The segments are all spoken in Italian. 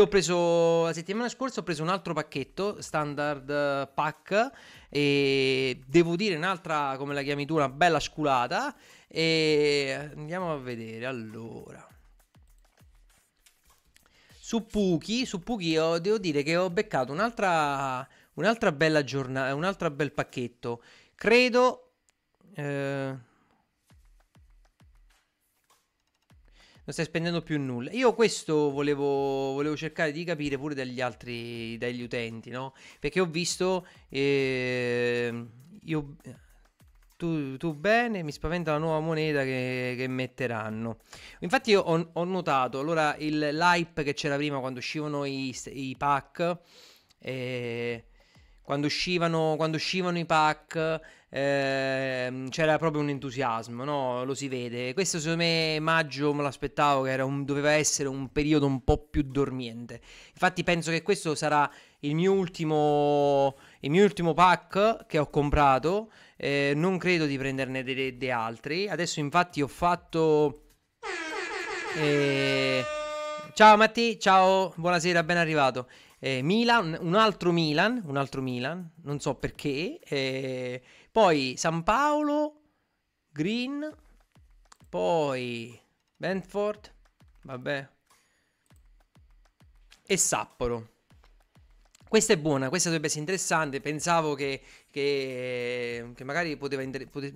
Ho preso la settimana scorsa ho preso un altro pacchetto, standard eh, pack, e devo dire un'altra, come la chiami tu, una bella sculata. E andiamo a vedere allora. Su Puki, su Puki ho, devo dire che ho beccato un'altra, un'altra bella giornata, un altro bel pacchetto. Credo... Eh, non stai spendendo più nulla. Io questo volevo, volevo cercare di capire pure dagli altri, dagli utenti, no? Perché ho visto... Eh, io, tu, tu, bene, mi spaventa la nuova moneta che, che metteranno. Infatti ho, ho, notato, allora, il, l'hype che c'era prima quando uscivano i, i pack... Eh, quando uscivano, quando uscivano i pack eh, c'era proprio un entusiasmo, no? lo si vede. Questo secondo me maggio me l'aspettavo che un, doveva essere un periodo un po' più dormiente. Infatti penso che questo sarà il mio ultimo, il mio ultimo pack che ho comprato. Eh, non credo di prenderne degli de altri. Adesso infatti ho fatto... Eh... Ciao Matti, ciao, buonasera, ben arrivato eh, Milan, un altro Milan, un altro Milan, non so perché, eh, poi San Paolo, Green, poi Bentford, vabbè, e Sapporo. Questa è buona, questa dovrebbe essere interessante. Pensavo che, che, che magari poteva, inter- pote-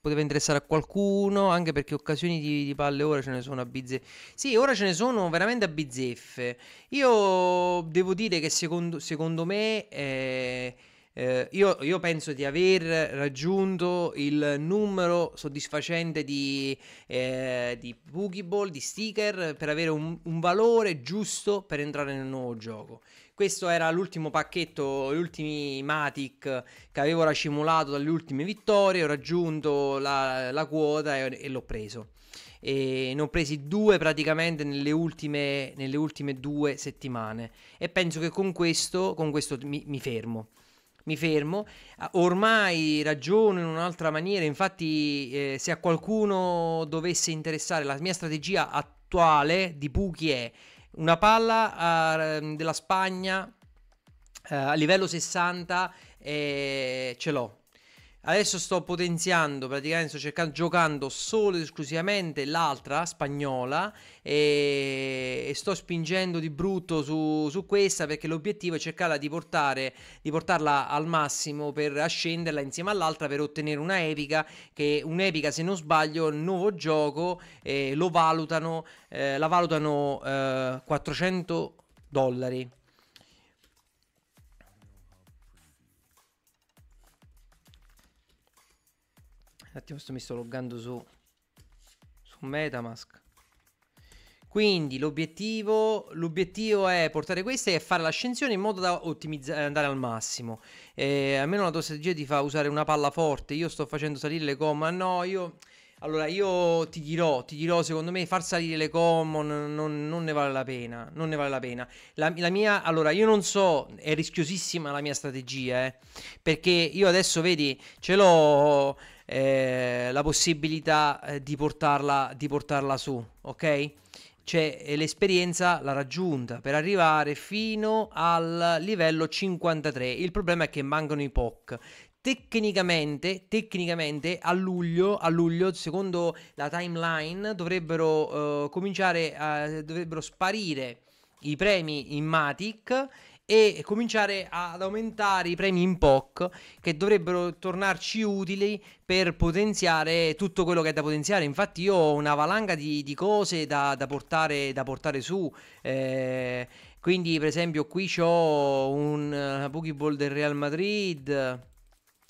poteva, interessare a qualcuno, anche perché occasioni di, di, palle ora ce ne sono a bizzeffe. Sì, ora ce ne sono veramente a bizzeffe. Io devo dire che secondo, secondo me... Eh, eh, io, io, penso di aver raggiunto il numero soddisfacente di, eh, di Pokéball, di sticker, per avere un, un valore giusto per entrare nel nuovo gioco. Questo era l'ultimo pacchetto, gli ultimi Matic che avevo racimolato dalle ultime vittorie, ho raggiunto la, la quota e, e l'ho preso. E ne ho presi due praticamente nelle ultime, nelle ultime, due settimane e penso che con questo, con questo mi, mi, fermo. Mi fermo, ormai ragiono in un'altra maniera, infatti eh, se a qualcuno dovesse interessare la mia strategia attuale di Puchi è una palla uh, della Spagna uh, a livello 60 e ce l'ho Adesso sto potenziando, praticamente sto cercando, giocando solo ed esclusivamente l'altra spagnola e, e, sto spingendo di brutto su, su questa perché l'obiettivo è cercare di, portare, di portarla al massimo per ascenderla insieme all'altra per ottenere una epica che un'epica se non sbaglio il nuovo gioco eh, lo valutano, eh, la valutano eh, 400 dollari. Un attimo sto mi sto loggando su su Metamask. Quindi l'obiettivo, l'obiettivo è portare queste e fare l'ascensione in modo da ottimizzare, eh, andare al massimo. Eh, almeno la tua strategia ti fa usare una palla forte. Io sto facendo salire le gomma. No, io allora, io ti dirò, ti dirò, secondo me far salire le common non, non ne vale la pena, non ne vale la pena. La, la, mia, allora, io non so, è rischiosissima la mia strategia, eh, perché io adesso, vedi, ce l'ho eh, la possibilità eh, di, portarla, di portarla su, ok? Cioè, l'esperienza l'ha raggiunta per arrivare fino al livello 53. Il problema è che mancano i POC. Tecnicamente, tecnicamente a, luglio, a, luglio, secondo la timeline, dovrebbero uh, cominciare a, dovrebbero sparire i premi in Matic e cominciare ad aumentare i premi in POC che dovrebbero tornarci utili per potenziare tutto quello che è da potenziare. Infatti, io ho una valanga di, di cose da, da, portare, da, portare, su. Eh, quindi, per esempio, qui ho un uh, eh, Boogie del Real Madrid.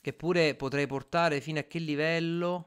Che pure potrei portare fino a che livello?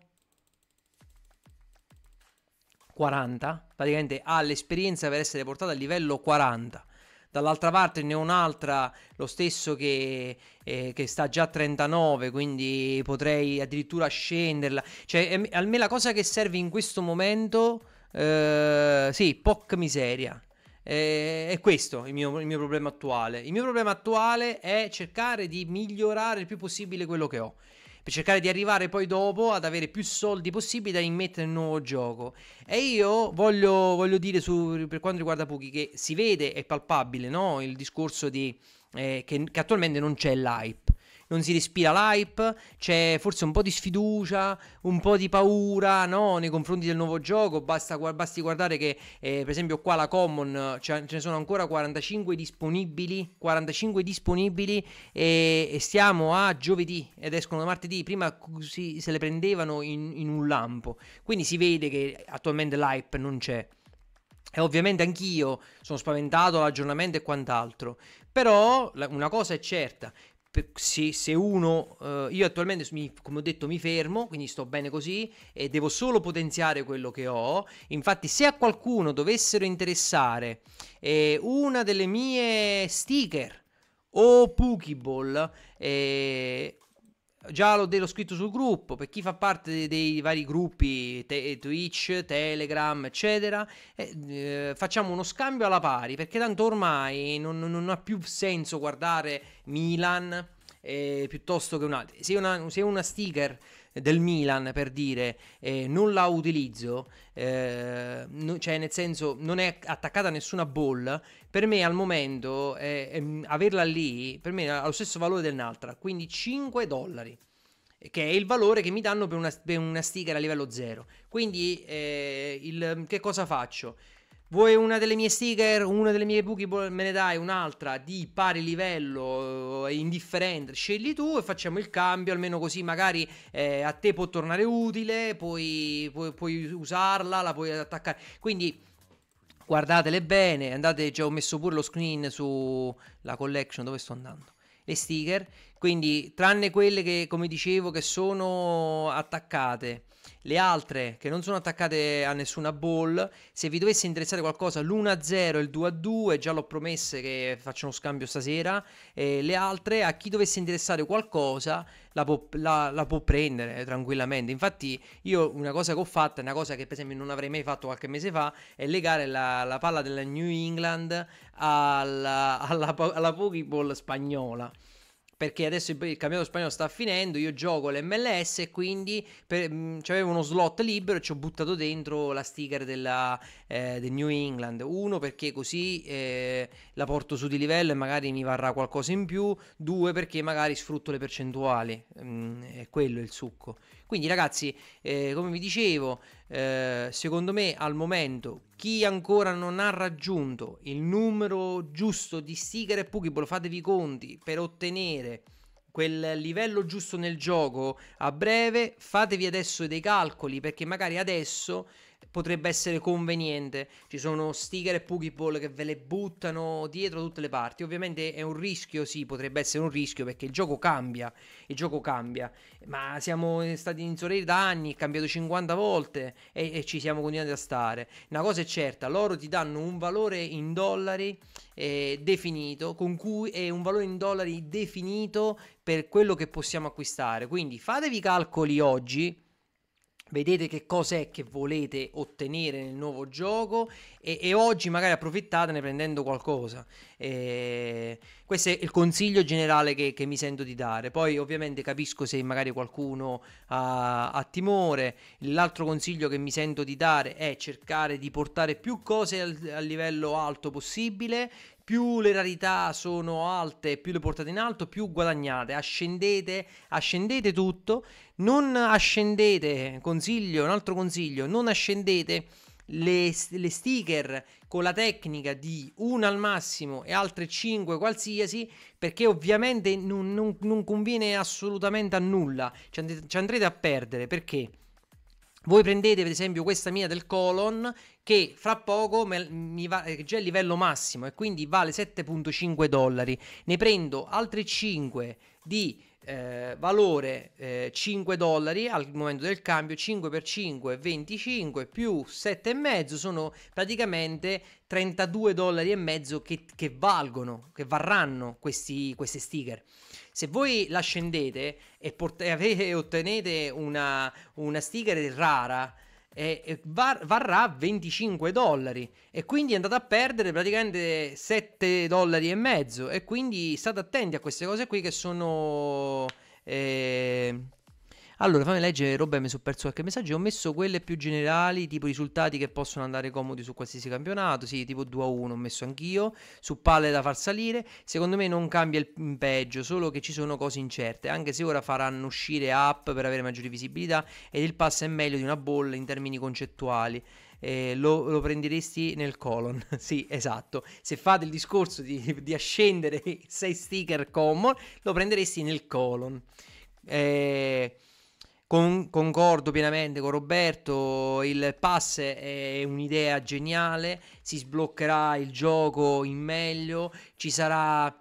40. Praticamente ha l'esperienza per essere portata al livello 40. Dall'altra parte ne ho un'altra, lo stesso che, eh, che, sta già a 39, quindi potrei addirittura scenderla. Cioè, almeno la cosa che serve in questo momento... Eh, sì, poc miseria. Eh, è questo il mio, il mio, problema attuale. Il mio problema attuale è cercare di migliorare il più possibile quello che ho. Per cercare di arrivare poi dopo ad avere più soldi possibili da immettere nel nuovo gioco. E io voglio, voglio dire su, per quanto riguarda Puki che si vede, è palpabile no? il discorso di, eh, che, che attualmente non c'è l'hype non si respira l'hype, c'è forse un po' di sfiducia, un po' di paura no? nei confronti del nuovo gioco. Basta, basti guardare che, eh, per esempio, qua la Common ce, ne sono ancora 45 disponibili. 45 disponibili e, e stiamo a giovedì ed escono martedì. Prima si, se le prendevano in, in un lampo. Quindi si vede che attualmente l'hype non c'è. E ovviamente anch'io sono spaventato all'aggiornamento e quant'altro. Però una cosa è certa, se, se uno, eh, io attualmente mi, come ho detto mi fermo, quindi sto bene così e devo solo potenziare quello che ho, infatti se a qualcuno dovessero interessare eh, una delle mie sticker o Pokeball, eh, già l'ho, scritto sul gruppo, per chi fa parte dei, vari gruppi te, Twitch, Telegram, eccetera, eh, eh, facciamo uno scambio alla pari, perché tanto ormai non, non ha più senso guardare Milan eh, piuttosto che un altro. Se una, se una sticker eh, del Milan per dire eh, non la utilizzo, eh, no, cioè nel senso non è attaccata a nessuna ball, per me al momento eh, eh, averla lì per me ha lo stesso valore dell'altra, quindi 5 dollari che è il valore che mi danno per una, per una sticker a livello 0. Quindi eh, il, che cosa faccio? Vuoi una delle mie sticker, una delle mie buchi, boh, me ne dai un'altra di pari livello, eh, indifferente, scegli tu e facciamo il cambio, almeno così magari eh, a te può tornare utile, puoi, puoi, puoi usarla, la puoi attaccare. Quindi guardatele bene, andate, già ho messo pure lo screen sulla collection, dove sto andando? Le sticker quindi, tranne quelle che, come dicevo, che sono attaccate, le altre che non sono attaccate a nessuna ball, se vi dovesse interessare qualcosa, l'1-0 e il 2-2, già l'ho promesse che faccio uno scambio stasera, eh, le altre, a chi dovesse interessare qualcosa, la può, la, la può, prendere eh, tranquillamente. Infatti, io una cosa che ho fatto, una cosa che per esempio non avrei mai fatto qualche mese fa, è legare la, la palla della New England alla, alla, alla Pokéball spagnola perché adesso il campionato spagnolo sta finendo, io gioco l'MLS e quindi per, mm, c'avevo uno slot libero e ci ho buttato dentro la sticker della, eh, del New England. Uno, perché così eh, la porto su di livello e magari mi varrà qualcosa in più. Due, perché magari sfrutto le percentuali. Mm, è quello il succo. Quindi ragazzi, eh, come vi dicevo, eh, secondo me al momento chi ancora non ha raggiunto il numero giusto di sticker e Pokéball, fatevi i conti per ottenere quel livello giusto nel gioco a breve, fatevi adesso dei calcoli perché magari adesso potrebbe essere conveniente. Ci sono sticker e Pokéball che ve le buttano dietro tutte le parti. Ovviamente è un rischio, sì, potrebbe essere un rischio perché il gioco cambia, il gioco cambia, ma siamo stati in Zorei da anni, è cambiato 50 volte e, e ci siamo continuati a stare. Una cosa è certa, loro ti danno un valore in dollari eh, definito, con cui è un valore in dollari definito per quello che possiamo acquistare. Quindi fatevi i calcoli oggi Vedete che cos'è che volete ottenere nel nuovo gioco e, e oggi magari approfittatene prendendo qualcosa. E eh, questo è il consiglio generale che, che, mi sento di dare. Poi ovviamente capisco se magari qualcuno ha, ha, timore. L'altro consiglio che mi sento di dare è cercare di portare più cose al, al livello alto possibile, più le rarità sono alte, più le portate in alto, più guadagnate. Ascendete, ascendete tutto. Non ascendete, consiglio, un altro consiglio, non ascendete le, le sticker con la tecnica di una al massimo e altre 5 qualsiasi, perché ovviamente non, non, non conviene assolutamente a nulla. Ci, and- ci andrete a perdere perché? voi prendete per esempio questa mia del colon che fra poco mi va, eh, è già il livello massimo e quindi vale 7.5 dollari. Ne prendo altre 5 di eh, valore eh, 5 dollari al momento del cambio 5 per 5 25 più 7,5 sono praticamente 32 dollari e mezzo che, che valgono che varranno questi, questi sticker se voi la scendete e, port- e ottenete una, una sticker rara eh, var- varrà 25 dollari e quindi è andata a perdere praticamente 7 dollari e mezzo e quindi state attenti a queste cose qui che sono eh, allora, fammi leggere, Rob, mi sono perso qualche messaggio. Ho messo quelle più generali, tipo risultati che possono andare comodi su qualsiasi campionato. Sì, tipo 2 a 1 ho messo anch'io. Su palle da far salire. Secondo me non cambia il mm, peggio, solo che ci sono cose incerte. Anche se ora faranno uscire app per avere maggiori visibilità. Ed il pass è meglio di una bolla in termini concettuali. Eh, lo, lo, prenderesti nel colon. sì, esatto. Se fate il discorso di, di ascendere 6 sticker common, lo prenderesti nel colon. Eh, con, concordo pienamente con Roberto, il pass è un'idea geniale, si sbloccherà il gioco in meglio, ci sarà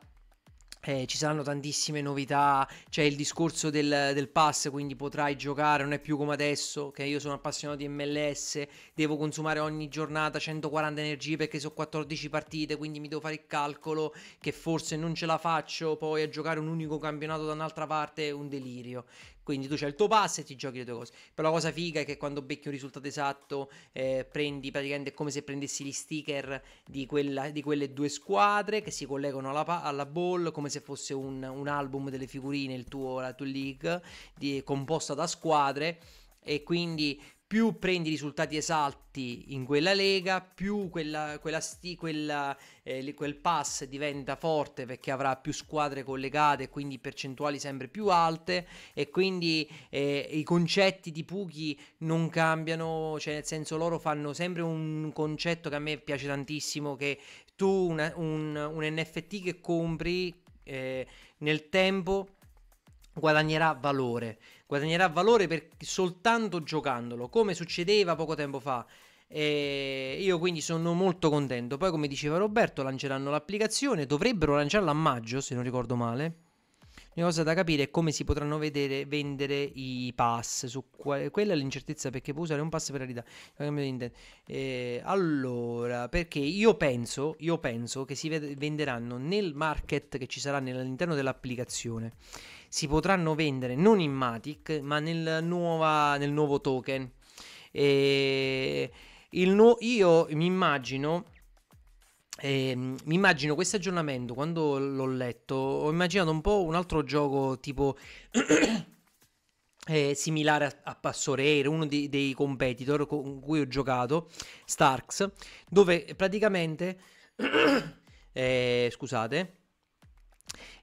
eh, ci saranno tantissime novità, c'è il discorso del, del, pass, quindi potrai giocare, non è più come adesso che io sono appassionato di MLS, devo consumare ogni giornata 140 energie perché sono 14 partite, quindi mi devo fare il calcolo che forse non ce la faccio poi a giocare un unico campionato da un'altra parte, è un delirio. Quindi tu c'hai il tuo pass e ti giochi le tue cose. Però la cosa figa è che quando becchi un risultato esatto, eh, prendi praticamente come se prendessi gli sticker di, quella, di quelle due squadre che si collegano alla, alla ball, come se fosse un, un, album delle figurine, il tuo, la tua league, di, composta da squadre e quindi più prendi risultati esatti in quella lega, più quella, quella sti, quella, eh, quel pass diventa forte perché avrà più squadre collegate quindi percentuali sempre più alte e quindi eh, i concetti di Pughi non cambiano, cioè nel senso loro fanno sempre un concetto che a me piace tantissimo che tu una, un, un NFT che compri eh, nel tempo guadagnerà valore, guadagnerà valore per, soltanto giocandolo, come succedeva poco tempo fa. E eh, io quindi sono molto contento. Poi, come diceva Roberto, lanceranno l'applicazione. Dovrebbero lanciarla a maggio, se non ricordo male. L'unica cosa da capire è come si potranno vedere, vendere i pass. Su quale, quella è l'incertezza perché può usare un pass per la realtà. Eh, allora, perché io penso, io penso che si ved- venderanno nel market che ci sarà all'interno dell'applicazione. Si potranno vendere non in Matic, ma nel, nuova, nel nuovo token. E eh, il nu- io mi immagino Ehm, mi immagino questo aggiornamento quando l'ho letto, ho immaginato un po' un altro gioco tipo eh, similare a, a Passoreiro, uno di, dei competitor con cui ho giocato, Starks, dove praticamente, eh, scusate,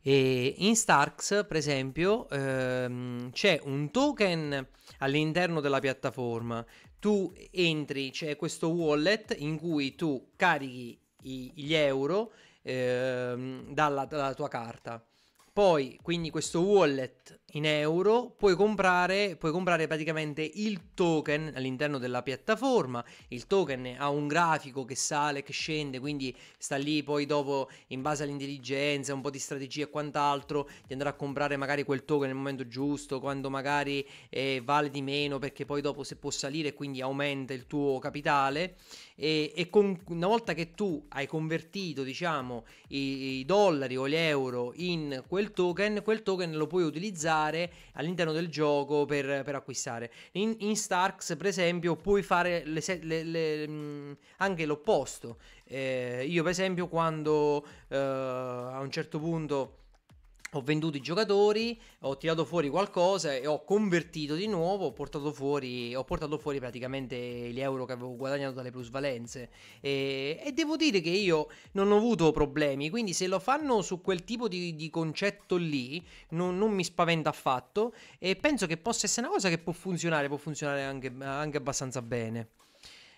e eh, in Starks, per esempio, ehm, c'è un token all'interno della piattaforma. Tu entri, c'è questo wallet in cui tu carichi i, gli euro eh, dalla, dalla tua carta. Poi, quindi questo wallet in euro, puoi comprare, puoi comprare praticamente il token all'interno della piattaforma. Il token ha un grafico che sale, che scende, quindi sta lì poi dopo in base all'intelligenza, un po' di strategia e quant'altro, ti andrà a comprare magari quel token nel momento giusto, quando magari eh, vale di meno perché poi dopo se può salire quindi aumenta il tuo capitale e, e con, una volta che tu hai convertito diciamo i, i dollari o gli euro in quel token, quel token lo puoi utilizzare pagare all'interno del gioco per, per acquistare. In, in, Starks, per esempio, puoi fare le, le, le, mm, anche l'opposto. Eh, io, per esempio, quando eh, a un certo punto ho venduto i giocatori, ho tirato fuori qualcosa e ho convertito di nuovo, ho portato fuori, ho portato fuori praticamente gli euro che avevo guadagnato dalle plusvalenze. E, e, devo dire che io non ho avuto problemi, quindi se lo fanno su quel tipo di, di concetto lì non, non, mi spaventa affatto e penso che possa essere una cosa che può funzionare, può funzionare anche, anche abbastanza bene.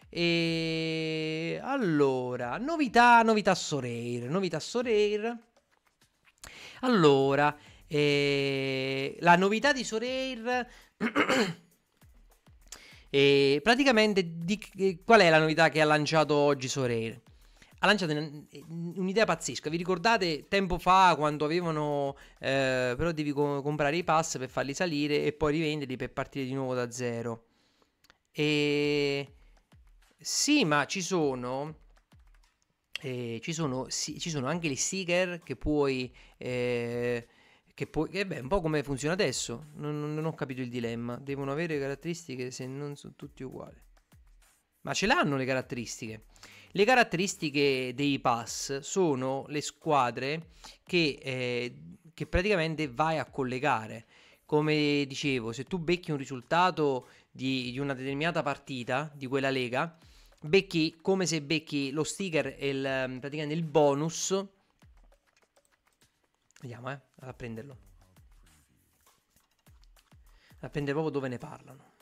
E allora, novità, novità Soreir, novità Soreir allora, eh, la novità di Soreir... eh, praticamente di, eh, qual è la novità che ha lanciato oggi Soreir? Ha lanciato un'idea pazzesca. Vi ricordate tempo fa quando avevano eh, però devi co- comprare i pass per farli salire e poi rivenderli per partire di nuovo da zero. E sì, ma ci sono eh, ci, sono, si, ci, sono, anche gli sticker che puoi... Eh, che poi, eh beh, un po' come funziona adesso, non, non, non, ho capito il dilemma, devono avere caratteristiche se non sono tutti uguali. Ma ce l'hanno le caratteristiche. Le caratteristiche dei pass sono le squadre che, eh, che praticamente vai a collegare. Come dicevo, se tu becchi un risultato di, di una determinata partita, di quella lega, becchi come se becchi lo sticker e il, ehm, praticamente il bonus. Vediamo, eh, a prenderlo. A prendere proprio dove ne parlano.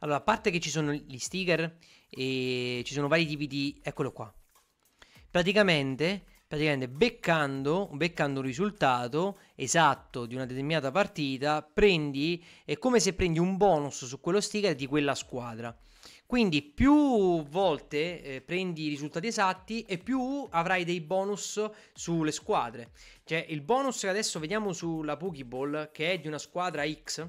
Allora, a parte che ci sono gli sticker e ci sono vari tipi di... Eccolo qua. Praticamente, praticamente beccando, beccando un risultato esatto di una determinata partita, prendi... È come se prendi un bonus su quello sticker di quella squadra. Quindi più volte eh, prendi i risultati esatti e più avrai dei bonus sulle squadre. Cioè il bonus che adesso vediamo sulla Pokéball che è di una squadra X, ad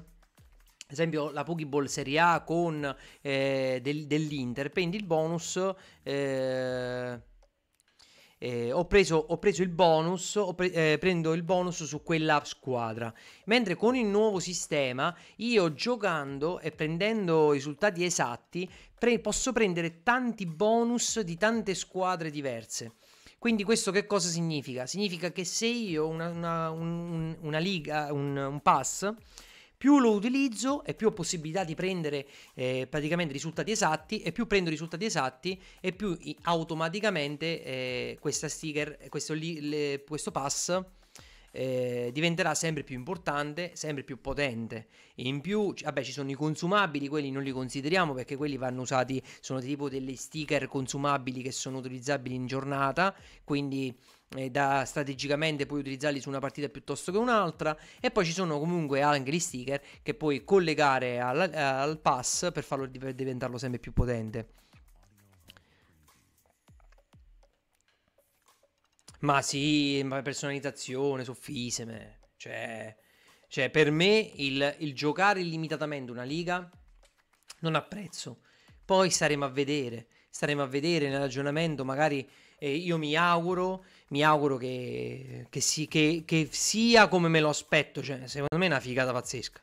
esempio la Pokéball Serie A con eh, del, dell'Inter, prendi il bonus eh, eh, ho, preso, ho, preso, il bonus, pre- eh, prendo il bonus su quella squadra. Mentre con il nuovo sistema, io giocando e prendendo risultati esatti, pre- posso prendere tanti bonus di tante squadre diverse. Quindi questo che cosa significa? Significa che se io ho una, una, un, una liga, un, un pass più lo utilizzo e più ho possibilità di prendere eh, praticamente risultati esatti e più prendo risultati esatti e più automaticamente eh, questa sticker, questo, le, questo pass eh, diventerà sempre più importante, sempre più potente. In più, vabbè, ci sono i consumabili, quelli non li consideriamo perché quelli vanno usati, sono tipo degli sticker consumabili che sono utilizzabili in giornata, quindi da strategicamente puoi utilizzarli su una partita piuttosto che un'altra e poi ci sono comunque anche gli sticker che puoi collegare al, al pass per farlo diventarlo sempre più potente ma sì personalizzazione soffiseme cioè, cioè per me il, il giocare illimitatamente una liga non apprezzo poi staremo a vedere staremo a vedere nell'aggiornamento magari eh, io mi auguro mi auguro che, che, si, che, che sia come me lo aspetto. Cioè, secondo me è una figata pazzesca.